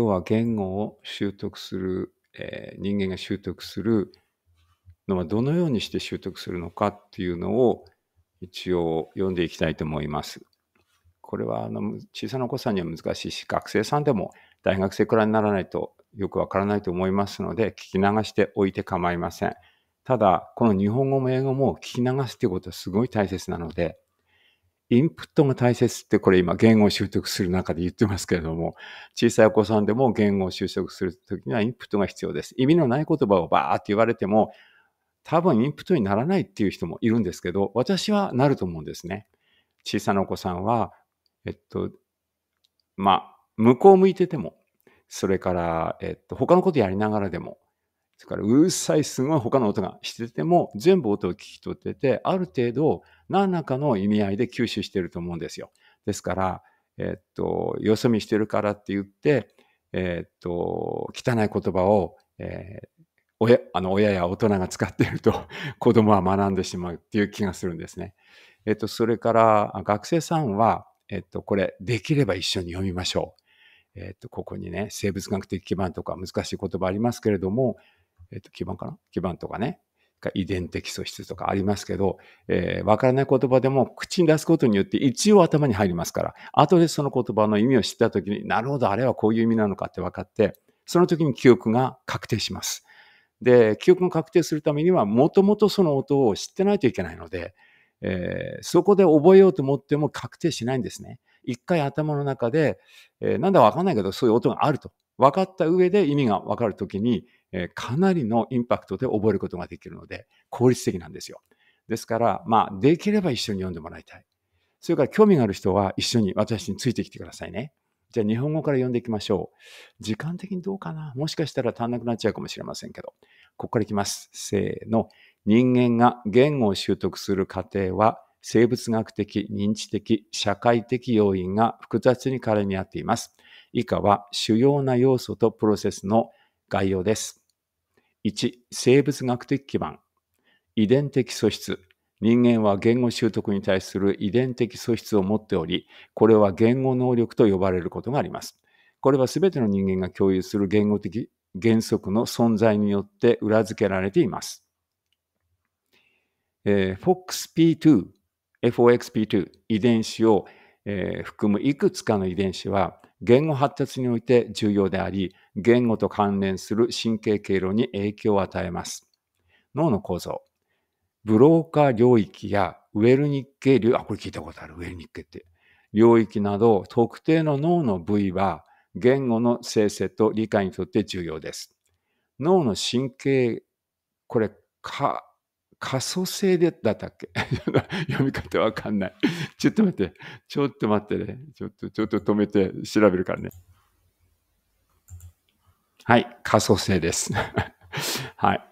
要は言語を習得する、えー、人間が習得するのはどのようにして習得するのかっていうのを一応読んでいきたいと思います。これはあの小さなお子さんには難しいし学生さんでも大学生くらいにならないとよくわからないと思いますので聞き流しておいて構いません。ただこの日本語も英語も聞き流すということはすごい大切なのでインプットが大切ってこれ今言語を習得する中で言ってますけれども、小さいお子さんでも言語を習得するときにはインプットが必要です。意味のない言葉をバーって言われても、多分インプットにならないっていう人もいるんですけど、私はなると思うんですね。小さなお子さんは、えっと、まあ、向こう向いてても、それから、えっと、他のことやりながらでも、それからうるさいすごい他の音がしてても、全部音を聞き取ってて、ある程度何らかの意味合いで吸収してると思うんですよ。ですから、えっと、よそ見してるからって言って、えっと、汚い言葉を、えー親あの親や大人が使っていると 子供は学んでしまうっていう気がするんですね。えっと、それから学生さんは、えっと、これできれば一緒に読みましょう。えっと、ここにね、生物学的基盤とか難しい言葉ありますけれども、えっと、基盤かな基盤とかね、遺伝的素質とかありますけど、えー、わからない言葉でも口に出すことによって一応頭に入りますから、後でその言葉の意味を知った時に、なるほど、あれはこういう意味なのかって分かって、その時に記憶が確定します。で、記憶が確定するためには、もともとその音を知ってないといけないので、えー、そこで覚えようと思っても確定しないんですね。一回頭の中で、えー、なんだわかんないけど、そういう音があると。分かった上で意味が分かるときに、えー、かなりのインパクトで覚えることができるので、効率的なんですよ。ですから、まあ、できれば一緒に読んでもらいたい。それから興味がある人は一緒に私についてきてくださいね。じゃあ日本語から読んでいきましょう。時間的にどうかなもしかしたら足んなくなっちゃうかもしれませんけど。ここからいきます。せーの。人間が言語を習得する過程は生物学的、認知的、社会的要因が複雑に絡み合っています。以下は主要な要素とプロセスの概要です。1、生物学的基盤。遺伝的素質。人間は言語習得に対する遺伝的素質を持っており、これは言語能力と呼ばれることがあります。これは全ての人間が共有する言語的原則の存在によって裏付けられています。えー、FOXP2 FOXP2 遺伝子を、含むいくつかの遺伝子は言語発達において重要であり言語と関連する神経経路に影響を与えます脳の構造ブローカー領域やウェルニッケ流あこれ聞いたことあるウェルニッケって領域など特定の脳の部位は言語の生成と理解にとって重要です脳の神経これか可塑性でだったっけ 読み方わかんない。ちょっと待って。ちょっと待ってね。ちょっと、ちょっと止めて調べるからね。はい。可塑性です。はい。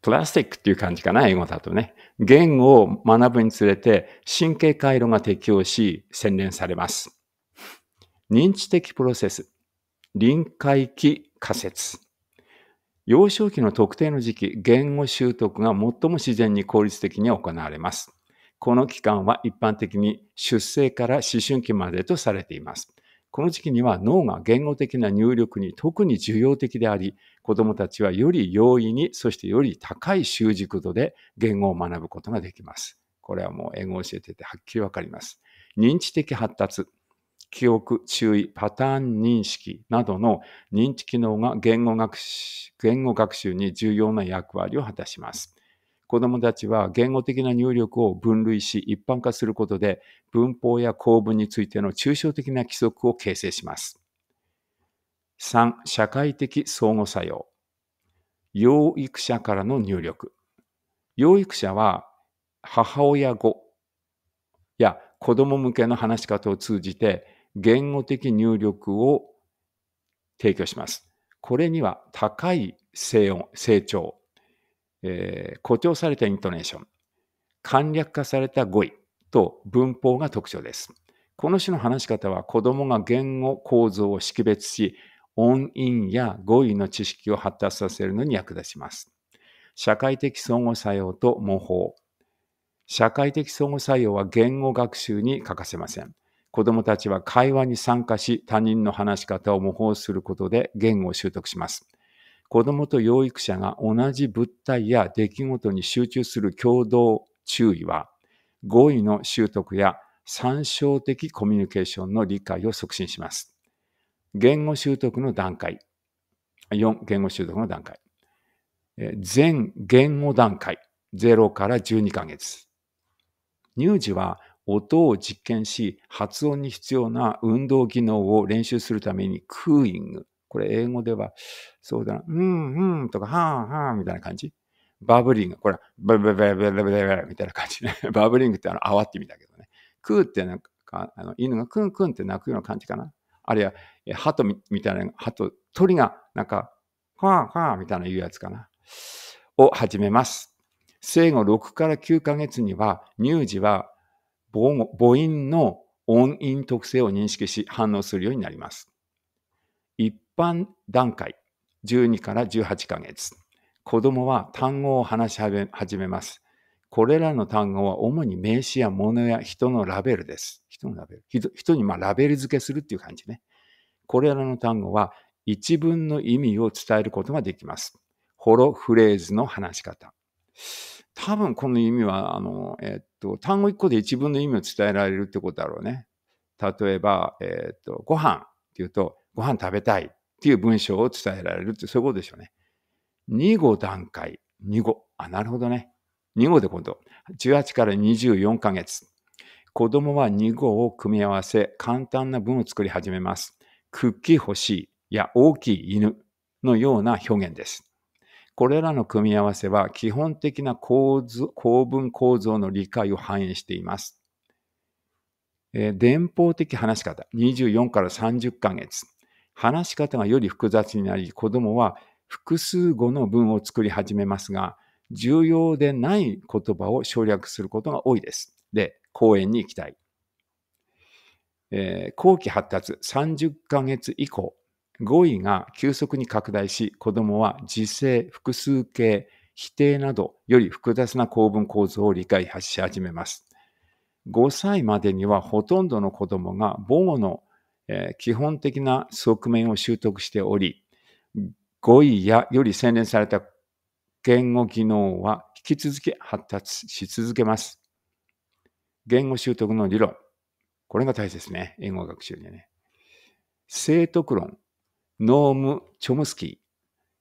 プラスティックっていう感じかな、英語だとね。言語を学ぶにつれて神経回路が適応し洗練されます。認知的プロセス。臨界期仮説。幼少期の特定の時期、言語習得が最も自然に効率的に行われます。この期間は一般的に出生から思春期までとされています。この時期には脳が言語的な入力に特に重要的であり、子どもたちはより容易に、そしてより高い習熟度で言語を学ぶことができます。これはもう英語を教えててはっきりわかります。認知的発達。記憶、注意、パターン認識などの認知機能が言語学習言語学習に重要な役割を果たします。子どもたちは言語的な入力を分類し一般化することで文法や構文についての抽象的な規則を形成します。3. 社会的相互作用。養育者からの入力。養育者は母親語や子供向けの話し方を通じて言語的入力を提供します。これには高い声音、成長、えー、誇張されたイントネーション、簡略化された語彙と文法が特徴です。この種の話し方は子供が言語構造を識別し、音韻や語彙の知識を発達させるのに役立ちます。社会的相互作用と模倣。社会的相互作用は言語学習に欠かせません。子供たちは会話に参加し、他人の話し方を模倣することで言語を習得します。子供と養育者が同じ物体や出来事に集中する共同注意は、語彙の習得や参照的コミュニケーションの理解を促進します。言語習得の段階。4、言語習得の段階。全言語段階。0から12ヶ月。乳児は音を実験し、発音に必要な運動技能を練習するために、クーイング。これ英語では、そうだな、うんうんとか、はあはあみたいな感じ。バブリング。これ、ブブブブブブブブみたいな感じね。バブリングってあの、泡って意味だけどね。クーってなんか、あの犬がクンクンって鳴くような感じかな。あるいは、鳩みたいな、鳩、鳥がなんか、はあはあみたいな言うやつかな。を始めます。生後6から9ヶ月には、乳児は母音の音韻特性を認識し反応するようになります。一般段階、12から18ヶ月。子供は単語を話し始めます。これらの単語は主に名詞や物や人のラベルです。人のラベル。人にまラベル付けするっていう感じね。これらの単語は一文の意味を伝えることができます。ホロフレーズの話し方。多分この意味は、あの、えっと、単語1個で一分の意味を伝えられるってことだろうね。例えば、えっと、ご飯っていうと、ご飯食べたいっていう文章を伝えられるって、そういうことでしょうね。2語段階。2語。あ、なるほどね。2語で今度、18から24ヶ月。子供は2語を組み合わせ、簡単な文を作り始めます。クッキー欲しいや大きい犬のような表現です。これらの組み合わせは基本的な構図構文構造の理解を反映しています。えー、伝法的話し方、24から30ヶ月。話し方がより複雑になり、子供は複数語の文を作り始めますが、重要でない言葉を省略することが多いです。で、講演に行きたい。えー、後期発達30ヶ月以降、語彙が急速に拡大し、子供は時制、複数形、否定などより複雑な構文構造を理解し始めます。5歳までにはほとんどの子供が母語の基本的な側面を習得しており、語彙やより洗練された言語技能は引き続き発達し続けます。言語習得の理論。これが大切ね。英語学習にはね。正徳論。ノーム・チョムスキー。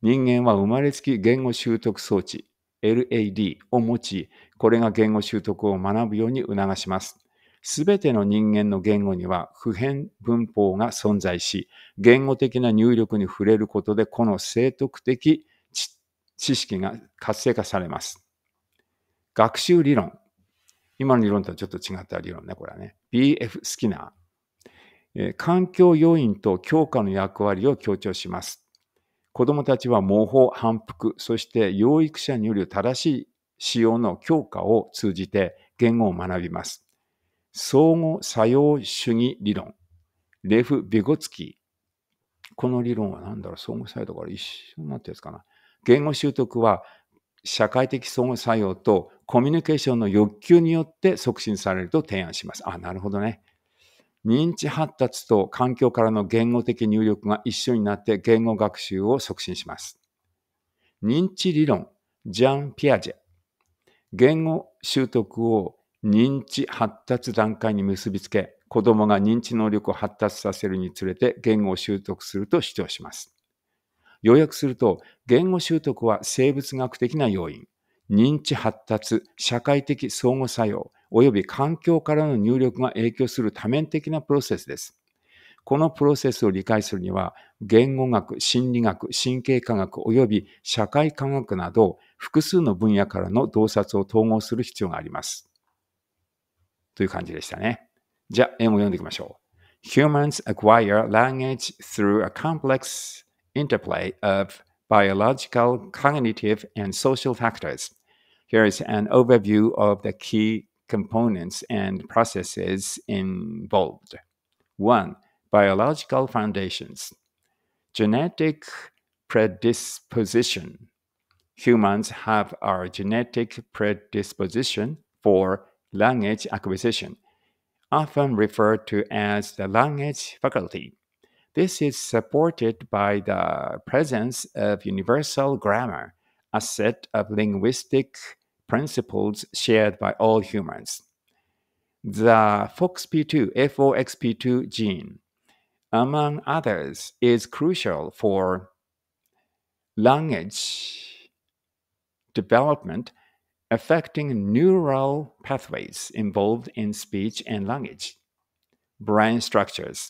人間は生まれつき言語習得装置 LAD を持ち、これが言語習得を学ぶように促します。すべての人間の言語には普遍文法が存在し、言語的な入力に触れることで、この生徳的知識が活性化されます。学習理論。今の理論とはちょっと違った理論ね、これはね。BF スキナー。環境要因と教科の役割を強調します。子どもたちは模倣、反復、そして養育者による正しい使用の強化を通じて言語を学びます。相互作用主義理論、レフ・ビゴツキー。この理論は何だろう相互作用だから一緒になってんやつかな。言語習得は社会的相互作用とコミュニケーションの欲求によって促進されると提案します。あ、なるほどね。認知発達と環境からの言語的入力が一緒になって言語学習を促進します。認知理論、ジャン・ピアジェ。言語習得を認知発達段階に結びつけ、子供が認知能力を発達させるにつれて言語を習得すると主張します。要約すると、言語習得は生物学的な要因、認知発達、社会的相互作用、及び環境からの入力が影響する多面的なプロセスです。このプロセスを理解するには、言語学、心理学、神経科学及び社会科学など複数の分野からの洞察を統合する必要があります。という感じでしたね。じゃあ、絵も読んでいきましょう。Humans acquire language through a complex interplay of biological, cognitive, and social factors. Here is an overview of the key components and processes involved. 1. Biological foundations, genetic predisposition. Humans have our genetic predisposition for language acquisition, often referred to as the language faculty. This is supported by the presence of universal grammar, a set of linguistic principles shared by all humans. The FOXP2, FOXP2 gene, among others, is crucial for language development affecting neural pathways involved in speech and language, brain structures,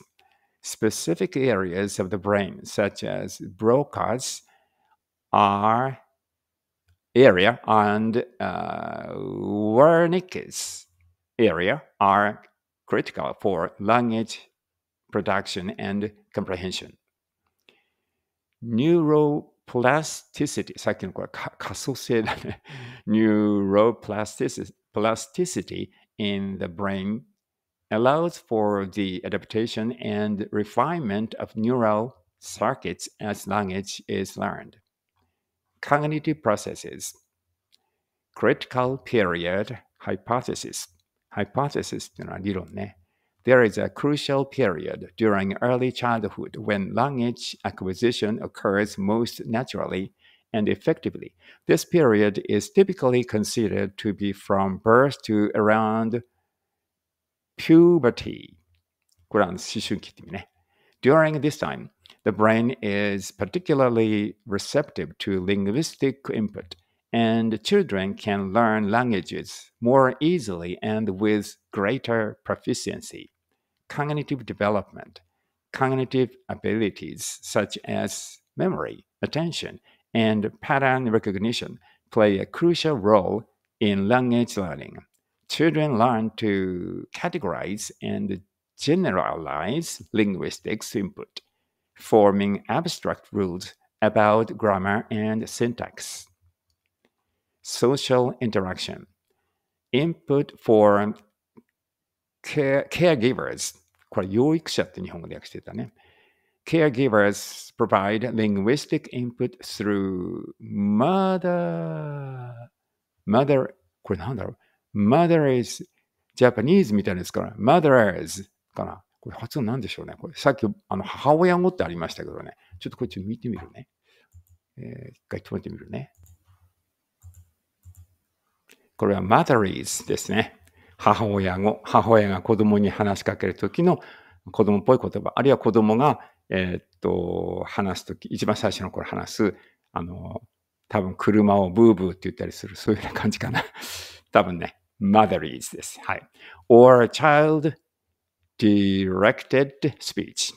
specific areas of the brain, such as Broca's, are area and uh, Wernicke's area are critical for language production and comprehension. Neuroplasticity, neuroplasticity in the brain allows for the adaptation and refinement of neural circuits as language is learned cognitive processes. Critical period hypothesis. Hypothesis There is a crucial period during early childhood when language acquisition occurs most naturally and effectively. This period is typically considered to be from birth to around puberty. During this time, the brain is particularly receptive to linguistic input, and children can learn languages more easily and with greater proficiency. Cognitive development, cognitive abilities such as memory, attention, and pattern recognition play a crucial role in language learning. Children learn to categorize and generalize linguistics input forming abstract rules about grammar and syntax. Social interaction. Input for care caregivers. これ、養育者って日本語で訳してたね。Caregivers provide linguistic input through mother. Mother, これなんだろう ?Mother is Japanese Mother かな。これ発音なんでしょうね。これさっきあの母親語ってありましたけどね。ちょっとこっち見てみるね。えー、一回止めてみるね。これは m o t h e r e s ですね。母親語。母親が子供に話しかけるときの子供っぽい言葉。あるいは子供が、えー、っと、話すとき、一番最初の頃話す、あの、多分車をブーブーって言ったりする、そういうような感じかな。多分ね、m o t h e r e s です。はい。or a child directed speech,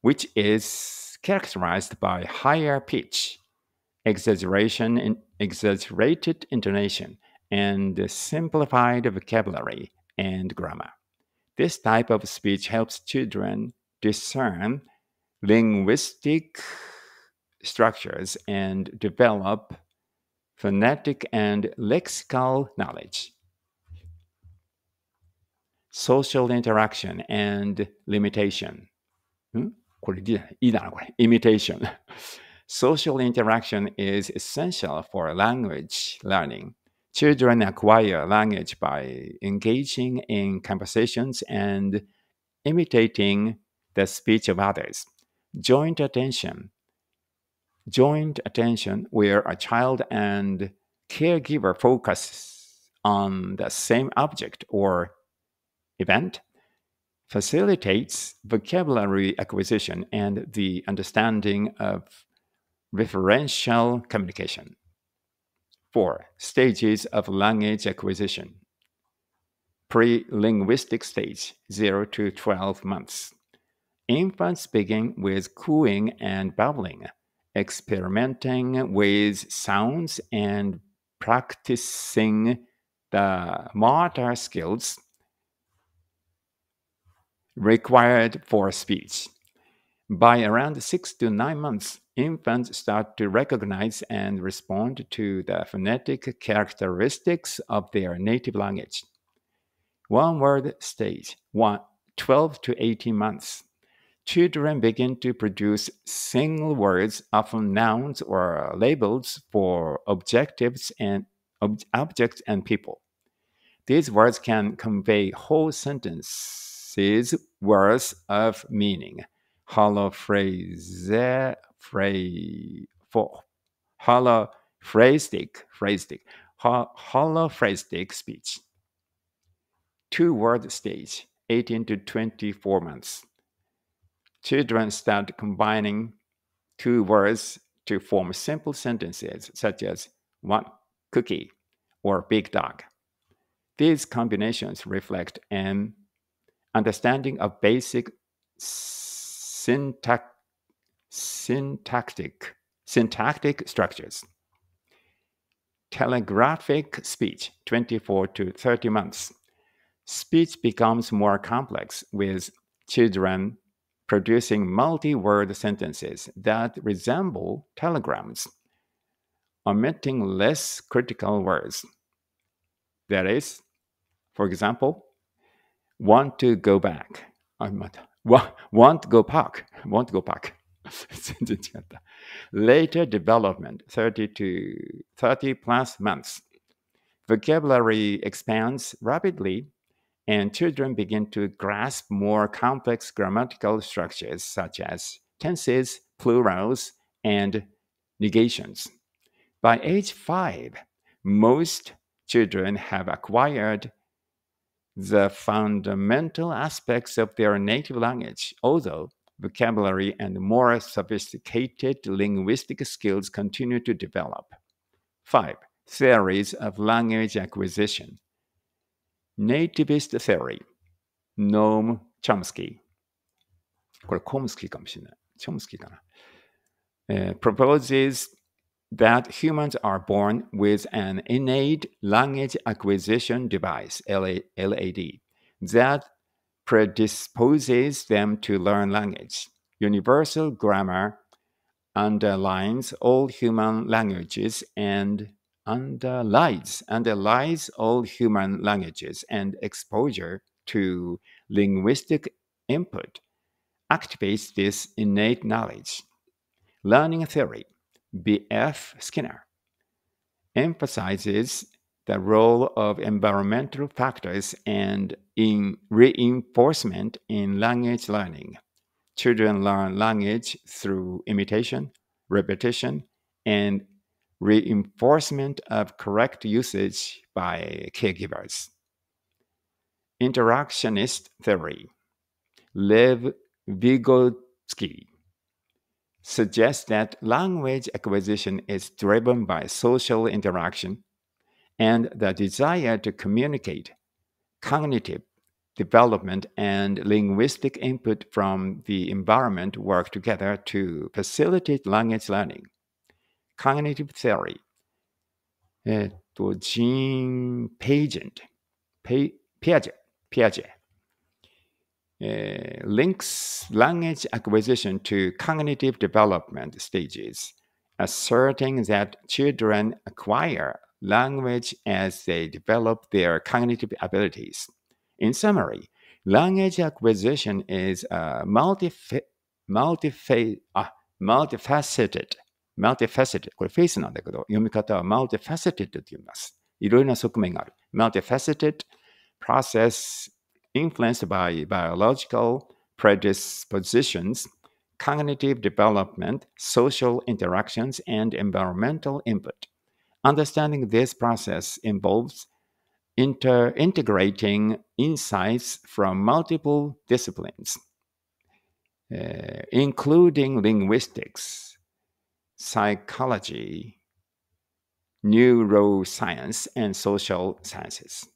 which is characterized by higher pitch, exaggeration in exaggerated intonation, and simplified vocabulary and grammar. This type of speech helps children discern linguistic structures and develop phonetic and lexical knowledge social interaction and limitation. Hmm? Imitation. Social interaction is essential for language learning. Children acquire language by engaging in conversations and imitating the speech of others. Joint attention. Joint attention, where a child and caregiver focus on the same object or event facilitates vocabulary acquisition and the understanding of referential communication. 4. Stages of language acquisition pre linguistic stage 0 to 12 months. Infants begin with cooing and babbling, experimenting with sounds and practicing the motor skills required for speech. By around six to nine months, infants start to recognize and respond to the phonetic characteristics of their native language. One word stage, one, 12 to 18 months. Children begin to produce single words, often nouns or labels for objectives and ob objects and people. These words can convey whole sentences these words of meaning. hollow phrase, for, hollow phrastic, ho, holophrastic speech. Two word stage, 18 to 24 months. Children start combining two words to form simple sentences such as one cookie or big dog. These combinations reflect an understanding of basic syntax, syntactic, syntactic structures. Telegraphic speech, 24 to 30 months. Speech becomes more complex with children producing multi word sentences that resemble telegrams, omitting less critical words. That is, for example, want to go back. I'm not, want, want go back. Want to go back. Later development, 30 to 30 plus months. Vocabulary expands rapidly, and children begin to grasp more complex grammatical structures such as tenses, plurals, and negations. By age five, most children have acquired the fundamental aspects of their native language, although vocabulary and more sophisticated linguistic skills continue to develop. 5. Theories of language acquisition. Nativist Theory, Noam Chomsky. これ、コムスキーかもしれない。チョムスキーかな。Uh, that humans are born with an innate language acquisition device, LAD, that predisposes them to learn language. Universal grammar underlines all human languages and underlies underlies all human languages and exposure to linguistic input activates this innate knowledge. Learning theory B.F. Skinner emphasizes the role of environmental factors and in reinforcement in language learning. Children learn language through imitation, repetition, and reinforcement of correct usage by caregivers. Interactionist theory. Lev Vygotsky suggests that language acquisition is driven by social interaction and the desire to communicate, cognitive development, and linguistic input from the environment work together to facilitate language learning. Cognitive theory. Eh, Piaget. Uh, links language acquisition to cognitive development stages, asserting that children acquire language as they develop their cognitive abilities. In summary, language acquisition is a ah, multifaceted, multifaceted これフェイスなんだけど、読み方は multifaceted と言います。いろいろな側面がある。multifaceted process influenced by biological predispositions, cognitive development, social interactions, and environmental input. Understanding this process involves inter- integrating insights from multiple disciplines, uh, including linguistics, psychology, neuroscience, and social sciences.